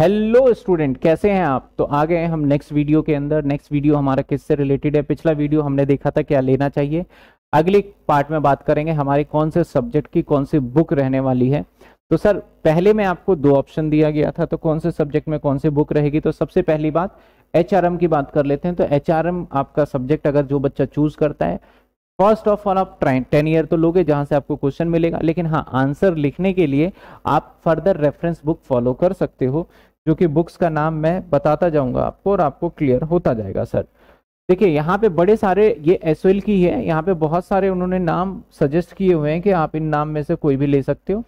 hello student कैसे हैं आप तो आ गए हम नेक्स्ट वीडियो के अंदर नेक्स्ट वीडियो हमारा किससे रिलेटेड है पिछला वीडियो हमने देखा था क्या लेना चाहिए अगले पार्ट में बात करेंगे हमारे कौन से सब्जेक्ट की कौन सी बुक रहने वाली है तो सर पहले में आपको दो ऑप्शन दिया गया था तो कौन से सब्जेक्ट में कौन सी बुक रहेगी तो सबसे पहली बात एच की बात कर लेते हैं तो एच आपका सब्जेक्ट अगर जो बच्चा चूज करता है फर्स्ट ऑफ ऑल आप टेन ईयर तो लोगे जहां से आपको क्वेश्चन मिलेगा लेकिन हाँ आंसर लिखने के लिए आप फर्दर रेफरेंस बुक फॉलो कर सकते हो जो कि बुक्स का नाम मैं बताता जाऊंगा आपको और आपको क्लियर होता जाएगा सर देखिए यहाँ पे बड़े सारे ये एस की है यहाँ पे बहुत सारे उन्होंने नाम सजेस्ट किए हुए हैं कि आप इन नाम में से कोई भी ले सकते हो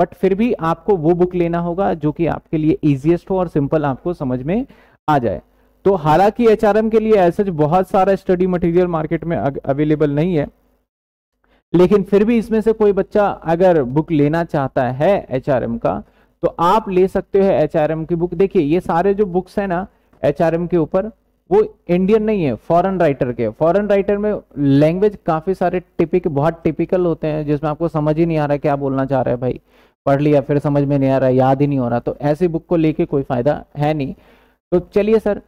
बट फिर भी आपको वो बुक लेना होगा जो कि आपके लिए इजिएस्ट हो और सिंपल आपको समझ में आ जाए तो हालांकि एच के लिए ऐसा बहुत सारा स्टडी मटेरियल मार्केट में अवेलेबल नहीं है लेकिन फिर भी इसमें से कोई बच्चा अगर बुक लेना चाहता है एच का तो आप ले सकते हो एच की बुक देखिए ये सारे जो बुक्स है ना एच के ऊपर वो इंडियन नहीं है फॉरेन राइटर के फॉरेन राइटर में लैंग्वेज काफ़ी सारे टिपिक बहुत टिपिकल होते हैं जिसमें आपको समझ ही नहीं आ रहा क्या बोलना चाह रहे हैं भाई पढ़ लिया फिर समझ में नहीं आ रहा याद ही नहीं हो रहा तो ऐसी बुक को लेके कोई फ़ायदा है नहीं तो चलिए सर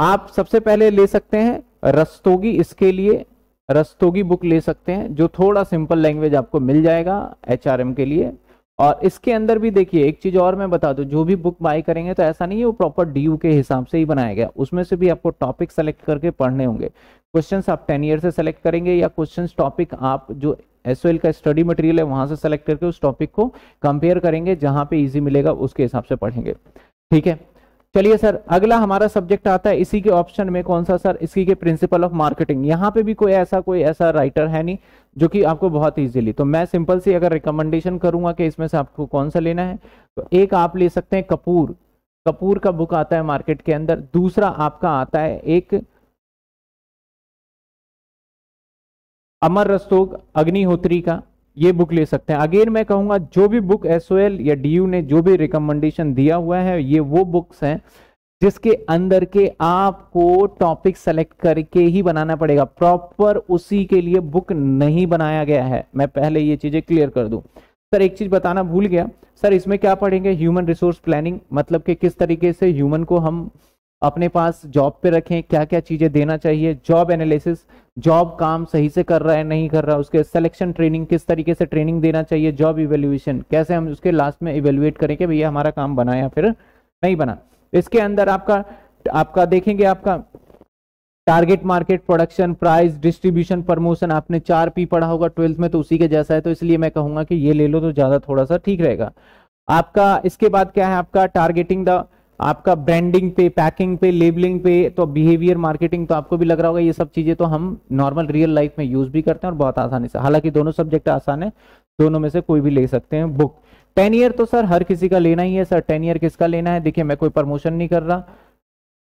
आप सबसे पहले ले सकते हैं रस्तोगी इसके लिए रस्तोगी बुक ले सकते हैं जो थोड़ा सिंपल लैंग्वेज आपको मिल जाएगा एच के लिए और इसके अंदर भी देखिए एक चीज और मैं बता दू जो भी बुक बाय करेंगे तो ऐसा नहीं है वो प्रॉपर ड्यू के हिसाब से ही बनाया गया उसमें से भी आपको टॉपिक सेलेक्ट करके पढ़ने होंगे क्वेश्चंस आप टेन ईयर से सेलेक्ट करेंगे या क्वेश्चंस टॉपिक आप जो एस का स्टडी मटेरियल है वहां से सेलेक्ट करके उस टॉपिक को कंपेयर करेंगे जहां पे इजी मिलेगा उसके हिसाब से पढ़ेंगे ठीक है चलिए सर अगला हमारा सब्जेक्ट आता है इसी के ऑप्शन में कौन सा सर इसी के प्रिंसिपल ऑफ मार्केटिंग यहाँ पे भी कोई ऐसा कोई ऐसा राइटर है नहीं जो कि आपको बहुत इजीली तो मैं सिंपल सी अगर रिकमेंडेशन करूंगा कि इसमें से आपको कौन सा लेना है तो एक आप ले सकते हैं कपूर कपूर का बुक आता है मार्केट के अंदर दूसरा आपका आता है एक अमर रस्तोग अग्निहोत्री का ये बुक ले सकते हैं अगेन मैं कहूंगा जो भी बुक एस या डी ने जो भी रिकमेंडेशन दिया हुआ है ये वो बुक्स हैं जिसके अंदर के आपको टॉपिक सेलेक्ट करके ही बनाना पड़ेगा प्रॉपर उसी के लिए बुक नहीं बनाया गया है मैं पहले ये चीज़ें क्लियर कर दूं सर एक चीज़ बताना भूल गया सर इसमें क्या पढ़ेंगे ह्यूमन रिसोर्स प्लानिंग मतलब कि किस तरीके से ह्यूमन को हम अपने पास जॉब पे रखें क्या क्या चीज़ें देना चाहिए जॉब एनालिसिस जॉब काम सही से कर रहा है नहीं कर रहा उसके सिलेक्शन ट्रेनिंग किस तरीके से ट्रेनिंग देना चाहिए जॉब इवेल्यूएशन कैसे हम उसके लास्ट में इवेल्युएट करें कि भैया हमारा काम बना या फिर नहीं बना इसके अंदर आपका आपका देखेंगे आपका target market production price distribution promotion आपने चार पी पढ़ा होगा ट्वेल्थ में तो उसी के जैसा है तो इसलिए मैं कहूंगा कि ये ले लो तो ज़्यादा थोड़ा सा ठीक रहेगा आपका इसके बाद क्या है आपका टारगेटिंग द आपका ब्रांडिंग पे पैकिंग पे लेबलिंग पे तो बिहेवियर मार्केटिंग तो आपको भी लग रहा होगा ये सब चीजें तो हम नॉर्मल रियल लाइफ में यूज भी करते हैं और बहुत आसानी से हालांकि दोनों सब्जेक्ट आसान है दोनों में से कोई भी ले सकते हैं बुक टेन ईयर तो सर हर किसी का लेना ही है सर टेन ईयर किसका लेना है देखिए मैं कोई प्रमोशन नहीं कर रहा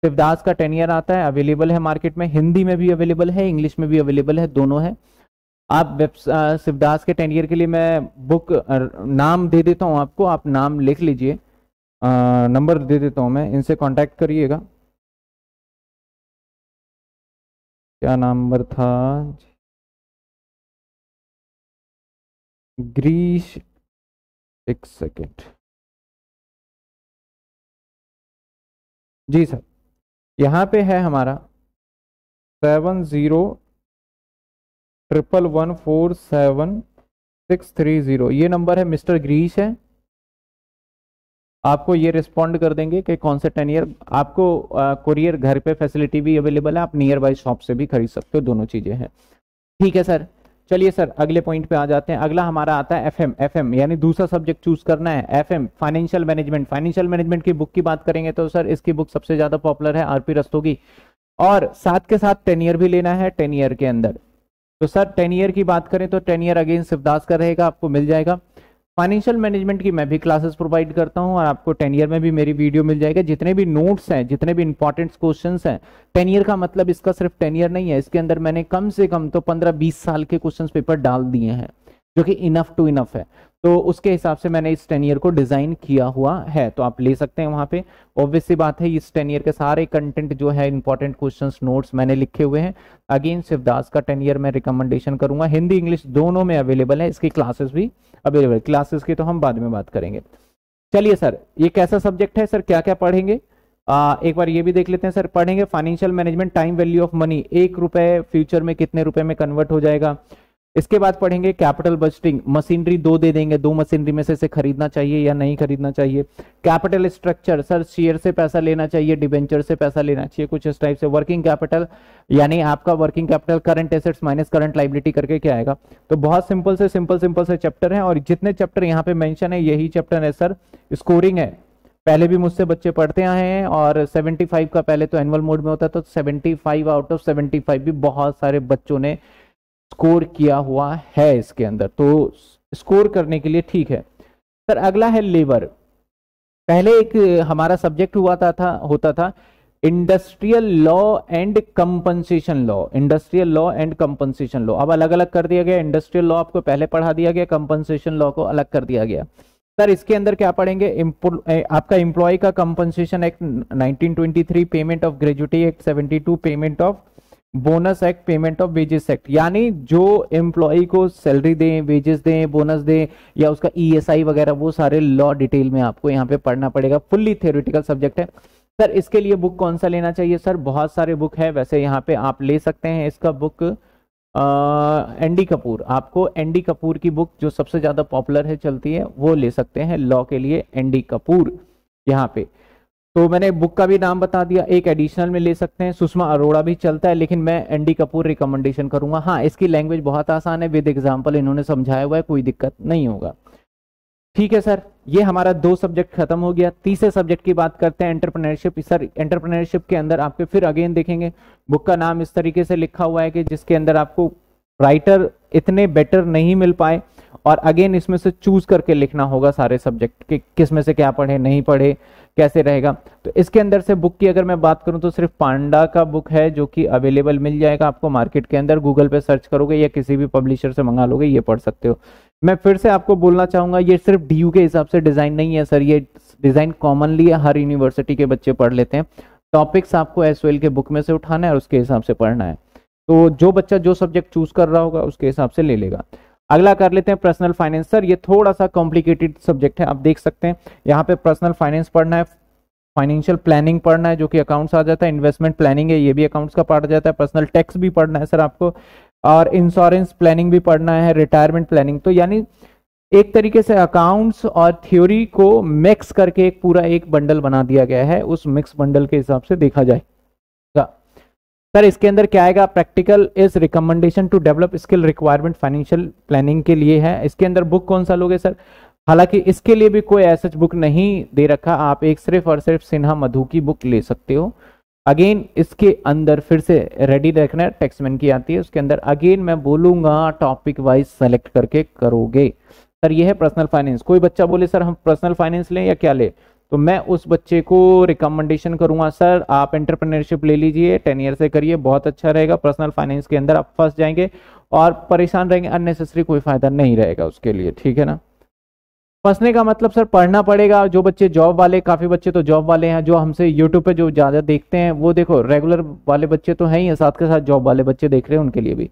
शिवदास का टेन ईयर आता है अवेलेबल है मार्केट में हिंदी में भी अवेलेबल है इंग्लिश में भी अवेलेबल है दोनों है आप वेब शिवदास के टेन ईयर के लिए मैं बुक नाम दे देता हूँ आपको आप नाम लिख लीजिए नंबर दे देता हूँ मैं इनसे कांटेक्ट करिएगा क्या नंबर था ग्रीस एक सेकेंड जी सर यहाँ पे है हमारा seven zero triple one four seven six three zero ये नंबर है मिस्टर ग्रीस है आपको ये रिस्पॉन्ड कर देंगे कि कौन से टेन ईयर आपको कुरियर घर पे फैसिलिटी भी अवेलेबल है आप नियर बाई शॉप से भी खरीद सकते हो दोनों चीज़ें हैं ठीक है सर चलिए सर अगले पॉइंट पे आ जाते हैं अगला हमारा आता है एफएम एफएम यानी दूसरा सब्जेक्ट चूज करना है FM financial management financial management की बुक की बात करेंगे तो सर इसकी बुक सबसे ज़्यादा पॉपुलर है आरपी रस्तों की और साथ के साथ टेन ईयर भी लेना है टेन ईयर के अंदर तो सर टेन ईयर की बात करें तो टेन ईयर अगेन शिवदास का रहेगा आपको मिल जाएगा फाइनेंशियल मैनेजमेंट की मैं भी क्लासेस प्रोवाइड करता हूं और आपको टेन ईयर में भी मेरी वीडियो मिल जाएगा जितने भी नोट्स हैं जितने भी इंपॉर्टेंट क्वेश्चन हैं टेन ईयर का मतलब इसका सिर्फ टेन ईयर नहीं है इसके अंदर मैंने कम से कम तो पंद्रह बीस साल के क्वेश्चन पेपर डाल दिए हैं जो कि इनफ टू इनफ है तो उसके हिसाब से मैंने इस टेन ईयर को डिज़ाइन किया हुआ है तो आप ले सकते हैं वहां पे ऑब्वियसली बात है इस टेन ईयर के सारे कंटेंट जो है इंपॉर्टेंट क्वेश्चन नोट्स मैंने लिखे हुए हैं अगेन शिवदास का टेन ईयर मैं रिकमेंडेशन करूंगा हिंदी इंग्लिश दोनों में अवेलेबल है इसकी क्लासेस भी अवेलेबल क्लासेस की तो हम बाद में बात करेंगे चलिए सर ये कैसा सब्जेक्ट है सर क्या क्या पढ़ेंगे आ, एक बार ये भी देख लेते हैं सर पढ़ेंगे financial management time value of money एक रुपए फ्यूचर में कितने रुपए में कन्वर्ट हो जाएगा इसके बाद पढ़ेंगे कैपिटल बजटिंग मशीनरी दो दे देंगे दो मशीनरी में से इसे खरीदना चाहिए या नहीं खरीदना चाहिए कैपिटल स्ट्रक्चर सर शेयर से पैसा लेना चाहिए डिबेंचर से पैसा लेना चाहिए कुछ इस टाइप से वर्किंग कैपिटल यानी आपका working capital current assets minus current liability करके क्या आएगा तो बहुत सिंपल से सिंपल सिंपल से चैप्टर है और जितने चैप्टर यहाँ पे मैंशन है यही चैप्टर है सर स्कोरिंग है पहले भी मुझसे बच्चे पढ़ते आए हैं और 75 का पहले तो एनुअल मोड में होता था तो 75 आउट ऑफ 75 भी बहुत सारे बच्चों ने स्कोर किया हुआ है इसके अंदर तो स्कोर करने के लिए ठीक है सर अगला है लेबर पहले एक हमारा सब्जेक्ट हुआ था, था होता था industrial law and compensation law industrial law and compensation law अब अलग अलग कर दिया गया इंडस्ट्रियल लॉ आपको पहले पढ़ा दिया गया कंपनसेशन लॉ को अलग कर दिया गया सर इसके अंदर क्या पढ़ेंगे आपका एम्प्लॉय का compensation act 1923 payment of gratuity act 72 payment of bonus act payment of wages act यानी जो एम्प्लॉई को सैलरी दें वेजेस दें बोनस दें या उसका ईएसआई e वगैरह वो सारे लॉ डिटेल में आपको यहाँ पे पढ़ना पड़ेगा फुल्ली थियोरिटिकल सब्जेक्ट है सर इसके लिए बुक कौन सा लेना चाहिए सर बहुत सारे बुक है वैसे यहाँ पे आप ले सकते हैं इसका बुक एन डी कपूर आपको एन डी कपूर की बुक जो सबसे ज़्यादा पॉपुलर है चलती है वो ले सकते हैं लॉ के लिए एन डी कपूर यहाँ पे तो मैंने बुक का भी नाम बता दिया एक एडिशनल में ले सकते हैं सुषमा अरोड़ा भी चलता है लेकिन मैं एनडी कपूर रिकमेंडेशन करूंगा हाँ इसकी लैंग्वेज बहुत आसान है विद एग्जाम्पल इन्होंने समझाया हुआ है कोई दिक्कत नहीं होगा ठीक है सर ये हमारा दो सब्जेक्ट खत्म हो गया तीसरे सब्जेक्ट की बात करते हैं एंटरप्रेनरशिप सर एंटरप्रेनरशिप के अंदर आपके फिर अगेन देखेंगे बुक का नाम इस तरीके से लिखा हुआ है कि जिसके अंदर आपको राइटर इतने बेटर नहीं मिल पाए और अगेन इसमें से चूज करके लिखना होगा सारे सब्जेक्ट कि किस में से क्या पढ़े नहीं पढ़े कैसे रहेगा तो इसके अंदर से बुक की अगर मैं बात करूं तो सिर्फ पांडा का बुक है जो कि अवेलेबल मिल जाएगा आपको मार्केट के अंदर गूगल पे सर्च करोगे या किसी भी पब्लिशर से मंगा लोगे ये पढ़ सकते हो मैं फिर से आपको बोलना चाहूंगा ये सिर्फ डी के हिसाब से डिजाइन नहीं है सर ये डिजाइन कॉमनली हर यूनिवर्सिटी के बच्चे पढ़ लेते हैं टॉपिक्स आपको एस के बुक में से उठाना है और उसके हिसाब से पढ़ना है तो जो बच्चा जो सब्जेक्ट चूज कर रहा होगा उसके हिसाब से ले लेगा अगला कर लेते हैं पर्सनल फाइनेंस सर ये थोड़ा सा कॉम्प्लिकेटेड सब्जेक्ट है आप देख सकते हैं यहाँ पे पर्सनल फाइनेंस पढ़ना है फाइनेंशियल प्लानिंग पढ़ना है जो कि अकाउंट्स आ जाता है इन्वेस्टमेंट प्लानिंग है ये भी अकाउंट्स का पार्ट जाता है पर्सनल टैक्स भी पढ़ना है सर आपको और इंश्योरेंस प्लानिंग भी पढ़ना है रिटायरमेंट प्लानिंग तो यानी एक तरीके से अकाउंट्स और थ्योरी को मिक्स करके एक पूरा एक बंडल बना दिया गया है उस मिक्स बंडल के हिसाब से देखा जाए सर इसके अंदर क्या आएगा practical is recommendation to develop skill requirement financial planning के लिए है इसके अंदर बुक कौन सा लोगे सर हालांकि इसके लिए भी कोई ऐसा बुक नहीं दे रखा आप एक सिर्फ और सिर्फ सिन्हा मधु की बुक ले सकते हो अगेन इसके अंदर फिर से रेडी रखना टेक्समैन की आती है उसके अंदर अगेन मैं बोलूंगा टॉपिक वाइज सेलेक्ट करके करोगे सर यह है पर्सनल फाइनेंस कोई बच्चा बोले सर हम पर्सनल फाइनेंस लें या क्या लें तो मैं उस बच्चे को रिकमेंडेशन करूंगा सर आप एंटरप्रेन्योरशिप ले लीजिए टेन ईयर से करिए बहुत अच्छा रहेगा पर्सनल फाइनेंस के अंदर आप फंस जाएंगे और परेशान रहेंगे अननेसेसरी कोई फायदा नहीं रहेगा उसके लिए ठीक है ना फंसने का मतलब सर पढ़ना पड़ेगा जो बच्चे जॉब वाले काफ़ी बच्चे तो जॉब वाले हैं जो हमसे यूट्यूब पे जो ज़्यादा देखते हैं वो देखो रेगुलर वाले बच्चे तो हैं ही है साथ के साथ जॉब वाले बच्चे देख रहे हैं उनके लिए भी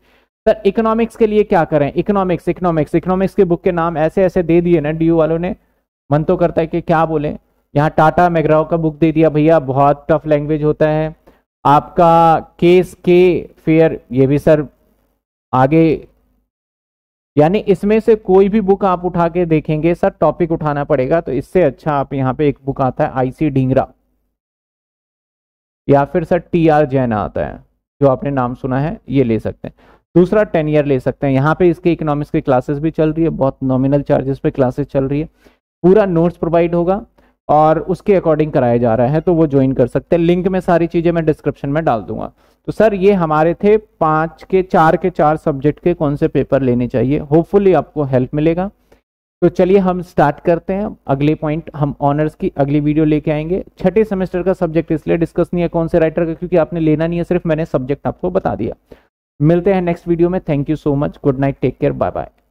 सर इकोनॉमिक्स के लिए क्या करें इकोनॉमिक्स इकोनॉमिक्स इकोनॉमिक्स के बुक के नाम ऐसे ऐसे दे दिए ना डी वालों ने मन तो करता है कि क्या बोले यहाँ टाटा मैग्राव का बुक दे दिया भैया बहुत टफ लैंग्वेज होता है आपका केस के फेयर ये भी सर आगे यानी इसमें से कोई भी बुक आप उठा के देखेंगे सर टॉपिक उठाना पड़ेगा तो इससे अच्छा आप यहाँ पे एक बुक आता है आईसी ढींगरा या फिर सर टी आर जैन आता है जो आपने नाम सुना है ये ले सकते हैं दूसरा टेन ईयर ले सकते हैं यहाँ पे इसके इकोनॉमिक्स की क्लासेस भी चल रही है बहुत नॉमिनल चार्जेस पे क्लासेस चल रही है पूरा नोट्स प्रोवाइड होगा और उसके अकॉर्डिंग कराया जा रहा है तो वो ज्वाइन कर सकते हैं लिंक में सारी चीज़ें मैं डिस्क्रिप्शन में डाल दूंगा तो सर ये हमारे थे पाँच के चार के चार सब्जेक्ट के कौन से पेपर लेने चाहिए होपफुली आपको हेल्प मिलेगा तो चलिए हम स्टार्ट करते हैं अगले पॉइंट हम ऑनर्स की अगली वीडियो लेके आएंगे छठे सेमेस्टर का सब्जेक्ट इसलिए डिस्कस नहीं है कौन से राइटर का क्योंकि आपने लेना नहीं है सिर्फ मैंने सब्जेक्ट आपको बता दिया मिलते हैं नेक्स्ट वीडियो में thank you so much good night take care bye bye